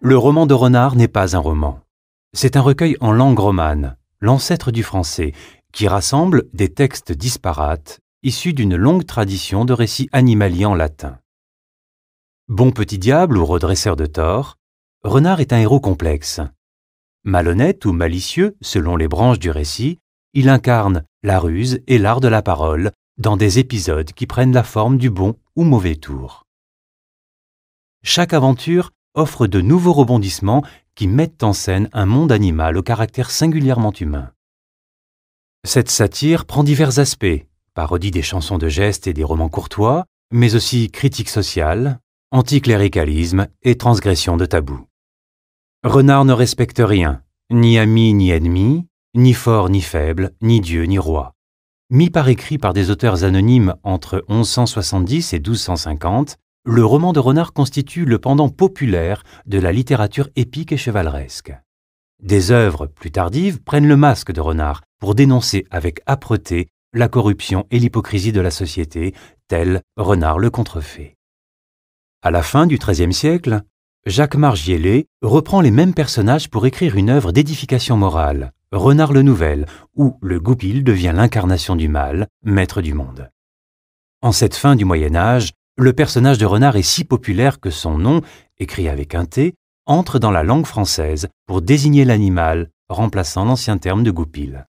Le roman de Renard n'est pas un roman. C'est un recueil en langue romane, l'ancêtre du français, qui rassemble des textes disparates issus d'une longue tradition de récits animaliers en latin. Bon petit diable ou redresseur de tort, Renard est un héros complexe. Malhonnête ou malicieux, selon les branches du récit, il incarne la ruse et l'art de la parole dans des épisodes qui prennent la forme du bon ou mauvais tour. Chaque aventure offre de nouveaux rebondissements qui mettent en scène un monde animal au caractère singulièrement humain. Cette satire prend divers aspects, parodie des chansons de gestes et des romans courtois, mais aussi critique sociale, anticléricalisme et transgression de tabous. Renard ne respecte rien, ni ami ni ennemi, ni fort ni faible, ni Dieu ni roi. Mis par écrit par des auteurs anonymes entre 1170 et 1250, le roman de renard constitue le pendant populaire de la littérature épique et chevaleresque. Des œuvres plus tardives prennent le masque de renard pour dénoncer avec âpreté la corruption et l'hypocrisie de la société, tel Renard le contrefait. À la fin du XIIIe siècle, Jacques Margielet reprend les mêmes personnages pour écrire une œuvre d'édification morale, Renard le Nouvel, où le goupil devient l'incarnation du mal, maître du monde. En cette fin du Moyen Âge, le personnage de Renard est si populaire que son nom, écrit avec un T, entre dans la langue française pour désigner l'animal, remplaçant l'ancien terme de goupil.